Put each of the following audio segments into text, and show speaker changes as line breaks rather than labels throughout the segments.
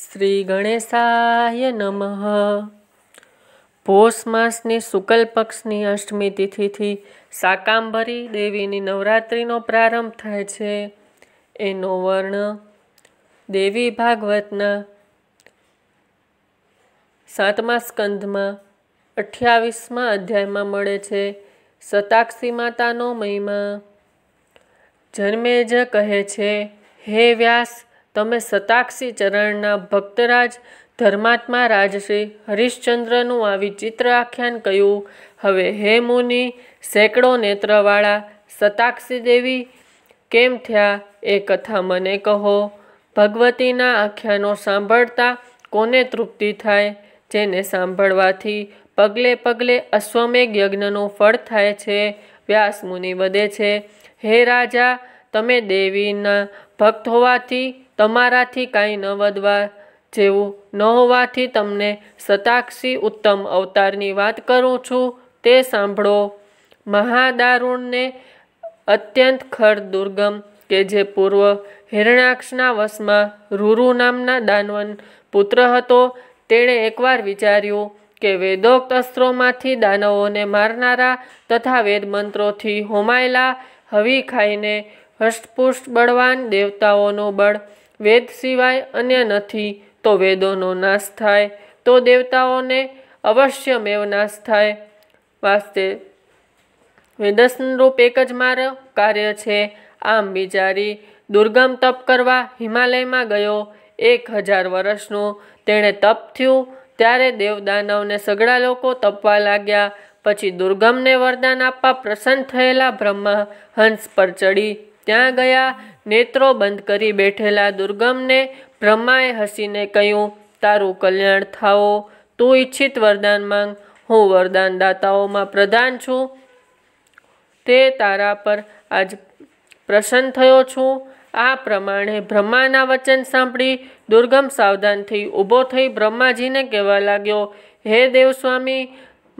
શ્રી ગણેશાય નમઃ પૌષ માસની શુકલ પક્ષની અષ્ટમી તિથિથી શાકાંભરી દેવીની નવરાત્રિનો પ્રારંભ થાય છે એનો વર્ણ દેવી ભાગવતના સાતમા સ્કંધમાં અઠ્યાવીસમાં અધ્યાયમાં મળે છે સતાક્ષી માતાનો મહિમા જન્મેજ કહે છે હે વ્યાસ તમે સતાક્ષી ચરણના ભક્તરાજ ધર્માત્મા રાજશ્રી હરિશ્ચંદ્રનું આ વિચિત્ર આખ્યાન કહ્યું હવે હે મુનિ સેંકડો નેત્રવાળા સતાક્ષી દેવી કેમ થયા એ કથા મને કહો ભગવતીના આખ્યાનો સાંભળતા કોને તૃપ્તિ થાય જેને સાંભળવાથી પગલે પગલે અશ્વમેઘ યજ્ઞનું ફળ થાય છે વ્યાસ મુનિ વધે છે હે રાજા તમે દેવીના ભક્ત હોવાથી તમારાથી કાંઈ ન વધવા જેવું ન હોવાથી તમને સતાક્ષી ઉત્તમ અવતારની વાત કરું છું તે સાંભળો મહાદારુણને અત્યંત ખર દુર્ગમ કે જે પૂર્વ હિરણાક્ષના વશમાં રૂરુ નામના દાનવન પુત્ર હતો તેણે એકવાર વિચાર્યું કે વેદોક્ત અસ્ત્રોમાંથી દાનવોને મારનારા તથા વેદમંત્રોથી હોમાયેલા હવી ખાઈને હષ્ટપુષ્ટ બળવાન દેવતાઓનું બળ વેદ સિવાય અન્ય નથી તો વેદોનો નાશ થાય તો દેવતાઓને અવશ્ય મેવ નાશ થાય વાસ્તે વેદસનરૂપ એક જ મારો કાર્ય છે આમ બિચારી દુર્ગમ તપ કરવા હિમાલયમાં ગયો એક હજાર વર્ષનું તેણે તપ થયું ત્યારે દેવદાનવને સગડા લોકો તપવા લાગ્યા પછી દુર્ગમને વરદાન આપવા પ્રસન્ન થયેલા બ્રહ્મા હંસ પર ચડી ત્યાં ગયા નેત્રો બંધ કરી બેઠેલા દુર્ગમને બ્રહ્માએ હસીને કહ્યું તારું કલ્યાણ થાઓ તું ઈચ્છિત વરદાન માંગ હું વરદાન દાતાઓમાં પ્રધાન છું તે તારા પર આજ પ્રસન્ન થયો છું આ પ્રમાણે બ્રહ્માના વચન સાંભળી દુર્ગમ સાવધાનથી ઊભો થઈ બ્રહ્માજીને કહેવા લાગ્યો હે દેવસ્વામી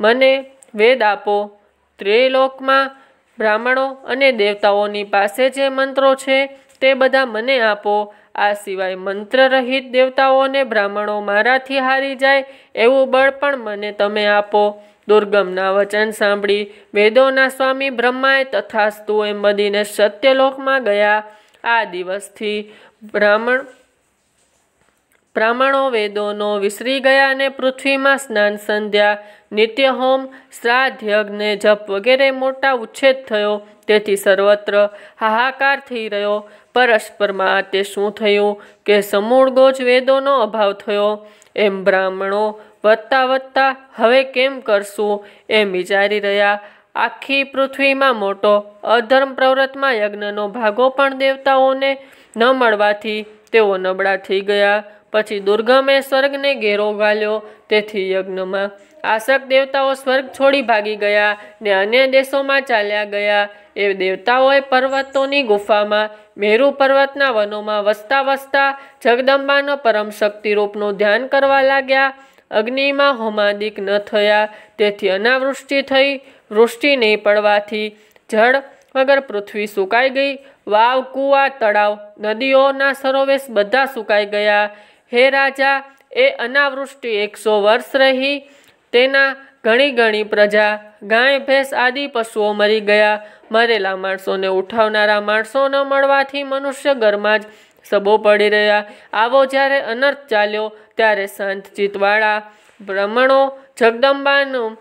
મને વેદ આપો ત્રિલોકમાં બ્રાહ્મણો અને દેવતાઓની પાસે જે મંત્રો છે તે બધા મને આપો આ સિવાય મંત્ર રહિત દેવતાઓને બ્રાહ્મણો મારાથી હારી જાય એવું બળ પણ મને તમે આપો દુર્ગમના વચન સાંભળી વેદોના સ્વામી બ્રહ્માએ તથાસ્તુ એમ બદીને સત્યલોકમાં ગયા આ દિવસથી બ્રાહ્મણ બ્રાહ્મણો વેદોનો વિસરી ગયા અને પૃથ્વીમાં સ્નાન સંધ્યા નિત્ય હોમ શ્રાદ્ધ યજ્ઞ જપ વગેરે મોટા ઉચ્છેદ થયો તેથી સર્વત્ર હાહાકાર થઈ રહ્યો પરસ્પરમાં તે શું થયું કે સમૂળ ગોજ વેદોનો અભાવ થયો એમ બ્રાહ્મણો વધતા વધતા હવે કેમ કરશું એમ વિચારી રહ્યા આખી પૃથ્વીમાં મોટો અધર્મ પ્રવ્રતમાં યજ્ઞનો ભાગો પણ દેવતાઓને ન મળવાથી તેઓ નબળા થઈ ગયા પછી દુર્ગમે સ્વર્ગને ઘેરો ગાલ્યો તેથી યજ્ઞમાં આસક દેવતાઓ સ્વર્ગ છોડી ભાગી ગયા ને અન્ય દેશોમાં ચાલ્યા ગયા એ દેવતાઓએ પર્વતોની ગુફામાં મેરુ પર્વતના વનોમાં વસતા વસતા જગદંબાનો પરમ શક્તિરૂપનું ધ્યાન કરવા લાગ્યા અગ્નિમાં હોમાદિક ન થયા તેથી અનાવૃષ્ટિ થઈ વૃષ્ટિ નહીં પડવાથી જળ વગર પૃથ્વી સુકાઈ ગઈ વાવ કુવા તળાવ નદીઓના સરોવેશ બધા સુકાઈ ગયા હે રાજા એ અનાવૃષ્ટિ એકસો વર્ષ રહી તેના ઘણી ઘણી પ્રજા ગાય ભેંસ આદિ પશુઓ મરી ગયા મરેલા માણસોને ઉઠાવનારા માણસો ન મળવાથી મનુષ્ય ઘરમાં જ સબો પડી રહ્યા આવો જ્યારે અનર્થ ચાલ્યો ત્યારે શાંતચિત્તવાળા બ્રાહ્મણો જગદંબાનું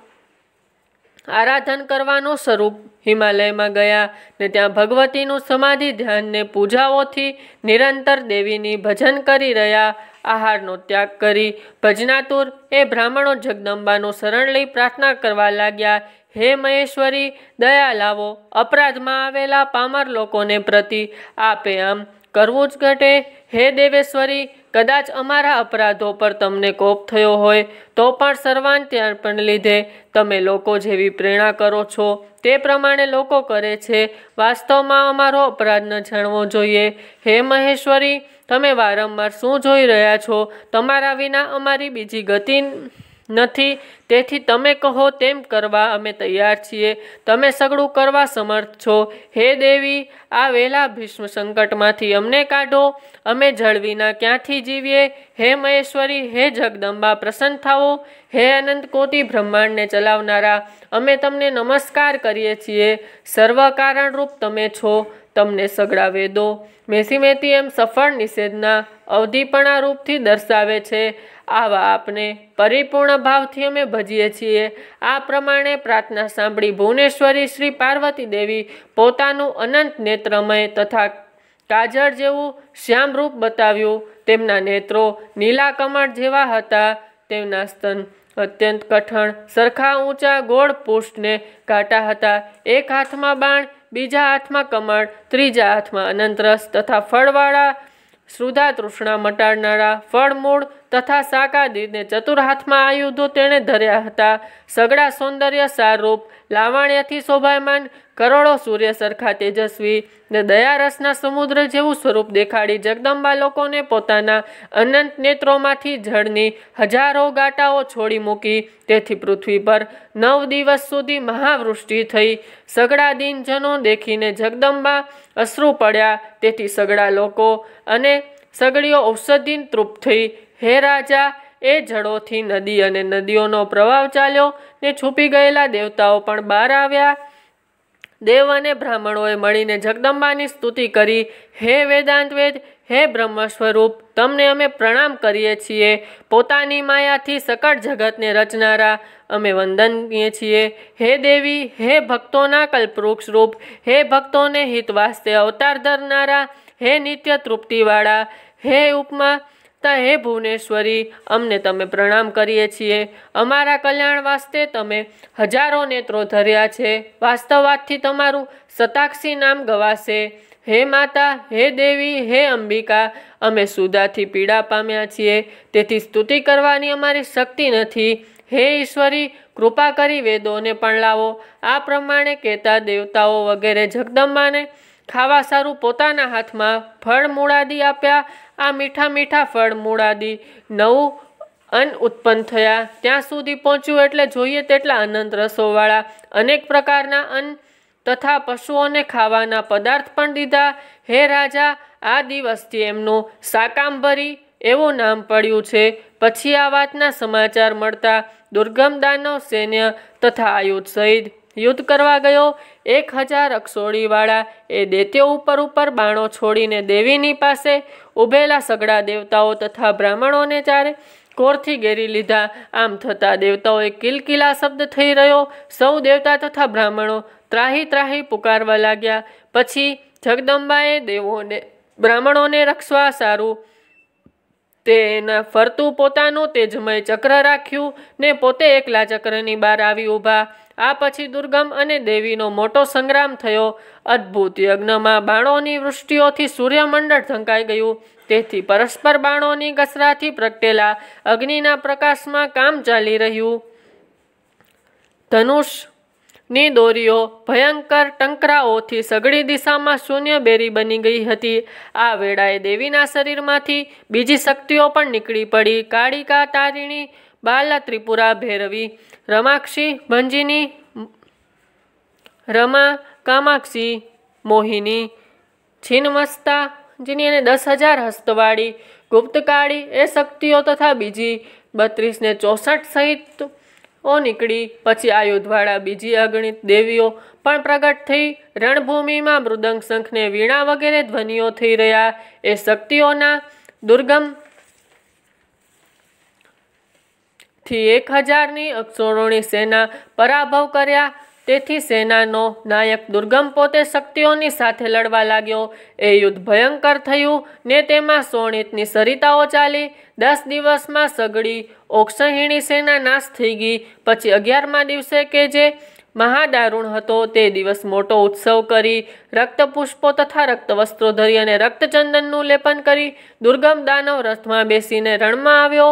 આરાધન કરવાનું સ્વરૂપ હિમાલયમાં ગયા ને ત્યાં ભગવતીનું સમાધિ ધ્યાનને પૂજાઓથી નિરંતર દેવીની ભજન કરી રહ્યા આહારનો ત્યાગ કરી ભજનાતુર એ બ્રાહ્મણો જગદંબાનું શરણ લઈ પ્રાર્થના કરવા લાગ્યા હે મહેશ્વરી દયા લાવો અપરાધમાં આવેલા પામર લોકોને પ્રતિ આપે આમ કરવું જ ઘટે હે દેવેશ્વરી કદાચ અમારા અપરાધો પર તમને કોપ થયો હોય તો પણ સર્વાંત્યાર્પણ લીધે તમે લોકો જેવી પ્રેરણા કરો છો તે પ્રમાણે લોકો કરે છે વાસ્તવમાં અમારો અપરાધ ન જાણવો જોઈએ હે મહેશ્વરી તમે વારંવાર શું જોઈ રહ્યા છો તમારા વિના અમારી બીજી ગતિ નથી તેથી તમે કહો તેમ કરવા અમે તૈયાર છીએ તમે સગડું કરવા સમર્થ છો હે દેવી આ વહેલા ભીષ્મ સંકટમાંથી અમને કાઢો અમે જળવીના ક્યાંથી જીવીએ હે મહેશ્વરી હે જગદંબા પ્રસન્ન થાઓ હે અનંત કોટી બ્રહ્માંડને ચલાવનારા અમે તમને નમસ્કાર કરીએ છીએ સર્વ કારણરૂપ તમે છો તમને સગડાવે દો મેસીમેતી એમ સફળ નિષેધના અવધિપણા રૂપથી દર્શાવે છે આવા આપને પરિપૂર્ણ ભાવથી અમે ભજીએ છીએ આ પ્રમાણે પ્રાર્થના સાંભળી ભુવનેશ્વરી શ્રી પાર્વતી દેવી પોતાનું અનંત નેત્રમય તથા કાજળ જેવું શ્યામરૂપ બતાવ્યું તેમના નેત્રો નીલા કમળ જેવા હતા તેમના સ્તન અત્યંત કઠણ સરખા ઊંચા ગોળ પુષ્ટને કાટા હતા એક હાથમાં બાણ બીજા હાથમાં કમળ ત્રીજા હાથમાં અનંતરસ તથા ફળવાળા શ્રુધા તૃષ્ણા મટાડનારા ફળમૂળ તથા શાકાદિને ચતુર હાથમાં આયુધો તેણે ધર્યા હતા સગડા સૌંદર્ય સારૂપ લાવાણ્યથી શોભાયમાન કરોડો સૂર્ય સરખા તેજસ્વી ને દયારસના સમુદ્ર જેવું સ્વરૂપ દેખાડી જગદંબા લોકોને પોતાના અનંત નેત્રોમાંથી જળની હજારો ગાટાઓ છોડી મૂકી તેથી પૃથ્વી પર નવ દિવસ સુધી મહાવૃષ્ટિ થઈ સગડા દિનજનો દેખીને જગદંબા અશ્રુ પડ્યા તેથી સગડા લોકો અને સગડીઓ ઔષધિન તૃપ્ત થઈ હે રાજા એ જળોથી નદી અને નદીઓનો પ્રવાહ ચાલ્યો ને છુપી ગયેલા દેવતાઓ પણ બહાર આવ્યા દેવ અને બ્રાહ્મણોએ મળીને જગદંબાની સ્તુતિ કરી હે વેદાંતવેદ હે બ્રહ્મ સ્વરૂપ તમને અમે પ્રણામ કરીએ છીએ પોતાની માયાથી સકળ જગતને રચનારા અમે વંદનીએ છીએ હે દેવી હે ભક્તોના કલ્પવૃક્ષ રૂપ હે ભક્તોને હિત વાસ્તે અવતાર ધરનારા હે નિત્ય તૃપ્તિવાળા હે ઉપમા તા હે ભુવનેશ્વરી અમને તમે પ્રણામ કરીએ છીએ અમારા કલ્યાણ વાસ્તે તમે હજારો નેત્રો ધર્યા છે વાસ્તવાતથી તમારું સતાક્ષી નામ ગવાશે હે માતા હે દેવી હે અંબિકા અમે સુદાથી પીડા પામ્યા છીએ તેથી સ્તુતિ કરવાની અમારી શક્તિ નથી હે ઈશ્વરી કૃપા કરી વેદોને પણ લાવો આ પ્રમાણે કહેતા દેવતાઓ વગેરે જગદંબાને ખાવા સારું પોતાના હાથમાં ફળ મૂળાદી આપ્યા આ મીઠા મીઠા ફળ મૂળાદી નવું અન્ન ઉત્પન્ન થયા ત્યાં સુધી પહોંચ્યું એટલે જોઈએ તેટલા અનંત રસોવાળા અનેક પ્રકારના અન્ન તથા પશુઓને ખાવાના પદાર્થ પણ દીધા હે રાજા આ દિવસથી એમનું સાકાંભરી એવું નામ પડ્યું છે પછી આ વાતના સમાચાર મળતા દુર્ગમ દાનવ સૈન્ય તથા આયુધ સહિત યુદ્ધ કરવા ગયો એક હજાર અક્ષોડીવાળા એ દેત્યો ઉપર ઉપર બાણો છોડીને દેવીની પાસે ઊભેલા સગડા દેવતાઓ તથા બ્રાહ્મણોને ચારે કોરથી ઘેરી લીધા આમ થતાં દેવતાઓએ કિલકિલા શબ્દ થઈ રહ્યો સૌ દેવતા તથા બ્રાહ્મણો ત્રાહી ત્રાહી પુકારવા લાગ્યા પછી જગદંબાએ દેવોને બ્રાહ્મણોને રક્ષવા સારું તે એના ફરતું પોતાનું તેજમય ચક્ર રાખ્યું ને પોતે એકલા ચક્રની બહાર આવી ઊભા આ પછી દુર્ગમ અને દેવીનો મોટો સંગ્રામ થયો અદ્ભુત યજ્ઞમાં બાણોની વૃષ્ટિઓથી સૂર્યમંડળ ઢંકાઈ ગયું તેથી પરસ્પર બાણોની ગસરાથી પ્રગટેલા અગ્નિના પ્રકાશમાં કામ ચાલી રહ્યું ધનુષ ની દોરીઓ ભયંકર ટંકરાઓથી સઘળી દિશામાં શૂન્ય બેરી બની ગઈ હતી આ વેળાએ દેવીના શરીરમાંથી બીજી શક્તિઓ પણ નીકળી પડી કાળિકા તારીણી બાલા ત્રિપુરા ભૈરવી રમાક્ષી ભંજીની રમા કામાક્ષી મોહિની છિન્મસ્તા જેની એને દસ હજાર હસ્તવાળી ગુપ્તકાળી એ શક્તિઓ તથા બીજી બત્રીસને ચોસઠ સહિત ઓ નીકળી પછી આયુધવાળા બીજી અગણિત દેવીઓ પણ પ્રગટ થઈ રણભૂમિમાં મૃદંગ શંખને વીણા વગેરે ધ્વનિઓ થઈ રહ્યા એ શક્તિઓના દુર્ગમ થી એક હજારની અક્ષરોણી સેના પરાભવ કર્યા તેથી સેનાનો નાયક દુર્ગમ પોતે શક્તિઓની સાથે લડવા લાગ્યો એ યુદ્ધ ભયંકર થયું ને તેમાં સોણિતની સરિતાઓ ચાલી દસ દિવસમાં સગડી ઓક્ષહિણી સેના નાશ થઈ ગઈ પછી અગિયારમા દિવસે કે જે મહાદારૂણ હતો તે દિવસ મોટો ઉત્સવ કરી રક્તપુષ્પો તથા રક્તવસ્ત્રો ધરી અને રક્તચંદનનું લેપન કરી દુર્ગમ દાનવ રથમાં બેસીને રણમાં આવ્યો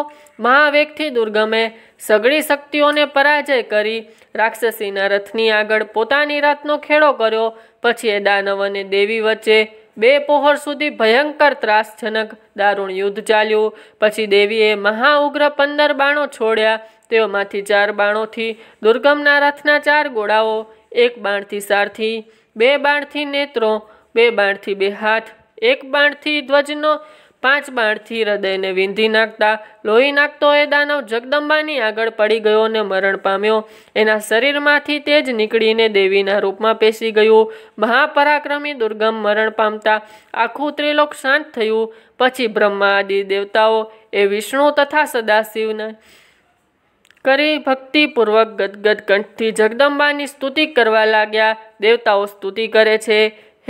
મહાવેગથી દુર્ગમે સગળી શક્તિઓને પરાજય કરી રાક્ષસીના રથની આગળ પોતાની રાતનો ખેડો કર્યો પછી એ દાનવ અને દેવી વચ્ચે બે પહોર સુધી ભયંકર ત્રાસજનક દારૂણ યુદ્ધ ચાલ્યું પછી દેવીએ મહા ઉગ્ર પંદર બાણો છોડ્યા તેઓમાંથી ચાર બાણોથી દુર્ગમના રથના ચાર ગોળાઓ એક બાણથી સારથી બે બાણથી નેત્રો બે બાણથી બે હાથ એક બાણથી ધ્વજનો પાંચ બાણથી હૃદયને વિંધી નાખતા લોહી નાખતો એ દાનવ જગદંબાની આગળ પડી ગયો અને મરણ પામ્યો એના શરીરમાંથી તેજ નીકળીને દેવીના રૂપમાં પેસી ગયું મહાપરાક્રમી દુર્ગમ મરણ પામતા આખું ત્રિલોક શાંત થયું પછી બ્રહ્મા આદિ દેવતાઓ એ વિષ્ણુ તથા સદાશિવના કરી ભક્તિપૂર્વક ગદગદ કંઠથી જગદંબાની સ્તુતિ કરવા લાગ્યા દેવતાઓ સ્તુતિ કરે છે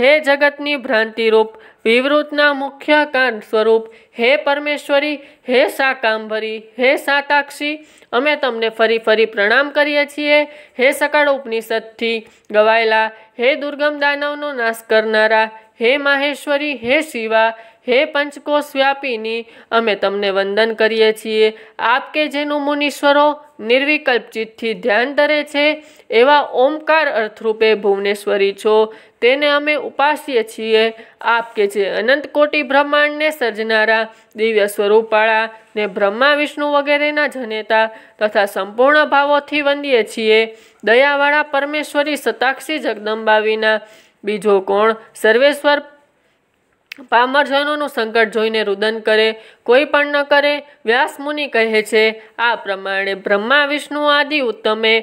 હે જગતની ભ્રાંતિરૂપ વિવૃતના મુખ્ય કાન સ્વરૂપ હે પરમેશ્વરી હે સાકાંભરી હે સાતાક્ષી અમે તમને ફરી ફરી પ્રણામ કરીએ છીએ હે સકાળ ઉપનિષદથી ગવાયેલા હે દુર્ગમ દાનવનો નાશ કરનારા હે માહેશ્વરી હે શિવા હે પંચકોશ વ્યાપીની અમે તમને વંદન કરીએ છીએ આપ કે જેનું મુનીશ્વરો નિર્વિકલ્પ ચિત્તથી ધ્યાન ધરે છે એવા ઓમકાર અર્થરૂપે ભુવનેશ્વરી છો તેને અમે ઉપાસીએ છીએ આપ કે જે અનંત કોટી બ્રહ્માંડને સર્જનારા દિવ્ય સ્વરૂપાળા ને બ્રહ્મા વિષ્ણુ વગેરેના જનેતા તથા સંપૂર્ણ ભાવોથી વંદીએ છીએ દયાવાળા પરમેશ્વરી સતાક્ષી જગદંબાવીના બીજો કોણ સર્વેશ્વર પામરજનોનું સંકટ જોઈને રુદન કરે કોઈ પણ ન કરે વ્યાસ મુનિ કહે છે આ પ્રમાણે બ્રહ્મા વિષ્ણુ આદિ ઉત્તમે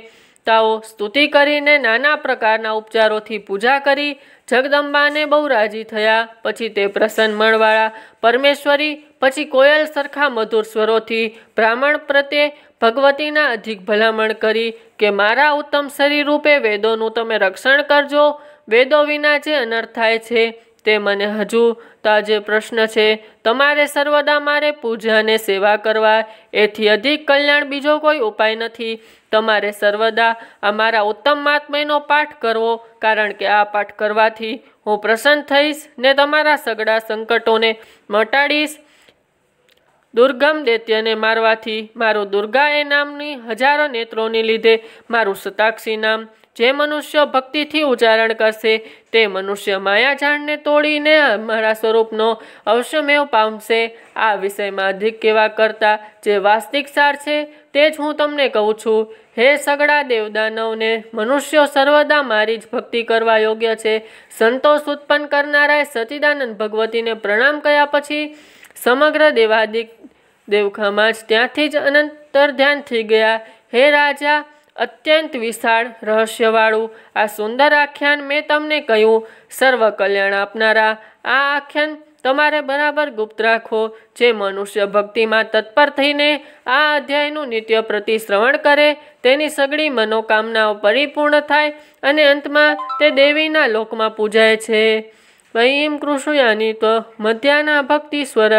તાઓ સ્તુતિ કરીને નાના પ્રકારના ઉપચારોથી પૂજા કરી જગદંબાને બહુ રાજી થયા પછી તે પ્રસન્ન મળવાળા પરમેશ્વરી પછી કોયલ સરખા મધુર સ્વરોથી બ્રાહ્મણ પ્રત્યે ભગવતીના અધિક ભલામણ કરી કે મારા ઉત્તમ શરીર રૂપે વેદોનું તમે રક્ષણ કરજો વેદો વિના જે અનર્થ થાય છે તે મને હજુ તાજે પ્રશ્ન છે તમારે સર્વદા મારે પૂજા અને સેવા કરવા એથી અધિક કલ્યાણ બીજો કોઈ ઉપાય નથી તમારે સર્વદા આ મારા ઉત્તમ આત્મયનો પાઠ કરવો કારણ કે આ પાઠ કરવાથી હું પ્રસન્ન થઈશ ને તમારા સગડા સંકટોને મટાડીશ દુર્ગમ દૈત્યને મારવાથી મારું દુર્ગા એ નામની હજારો નેત્રોને લીધે મારું શતાક્ષી નામ જે મનુષ્ય ભક્તિથી ઉચ્ચારણ કરશે તે મનુષ્ય માયાજાળને તોડીને મારા સ્વરૂપનો અવશ્યમેવ પામશે આ વિષયમાં અધિક કેવા કરતા જે વાસ્તવિક સાર છે તે જ હું તમને કહું છું હે સગડા દેવદાનવને મનુષ્યો સર્વદા મારી જ ભક્તિ કરવા યોગ્ય છે સંતોષ ઉત્પન્ન કરનારાએ સચિદાનંદ ભગવતીને પ્રણામ કયા પછી સમગ્ર દેવાદિક દેવખામાં જ ત્યાંથી જ અનંતર ધ્યાન થઈ ગયા હે રાજા અત્યંત વિશાળ રહસ્યવાળું આ સુંદર આખ્યાન મેં તમને કહ્યું સર્વ કલ્યાણ આપનારા આ આખ્યાન તમારે બરાબર ગુપ્ત રાખો જે મનુષ્ય ભક્તિમાં તત્પર થઈને આ અધ્યાયનું નિત્ય પ્રતિશ્રવણ કરે તેની સગળી મનોકામનાઓ પરિપૂર્ણ થાય અને અંતમાં તે દેવીના લોકમાં પૂજાય છે વૈમ કૃષુયાની તો મધ્યાના ભક્તિ સ્વર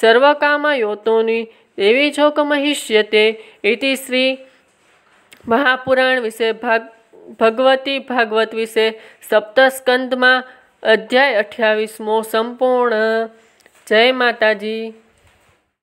સર્વકામયોતોની દેવી જોક મહિષ્યતે ઇતિ શ્રી મહાપુરાણ વિશે ભાગ ભગવતી ભાગવત વિશે સપ્તસ્કંદમાં અધ્યાય અઠ્યાવીસમો સંપૂર્ણ જય માતાજી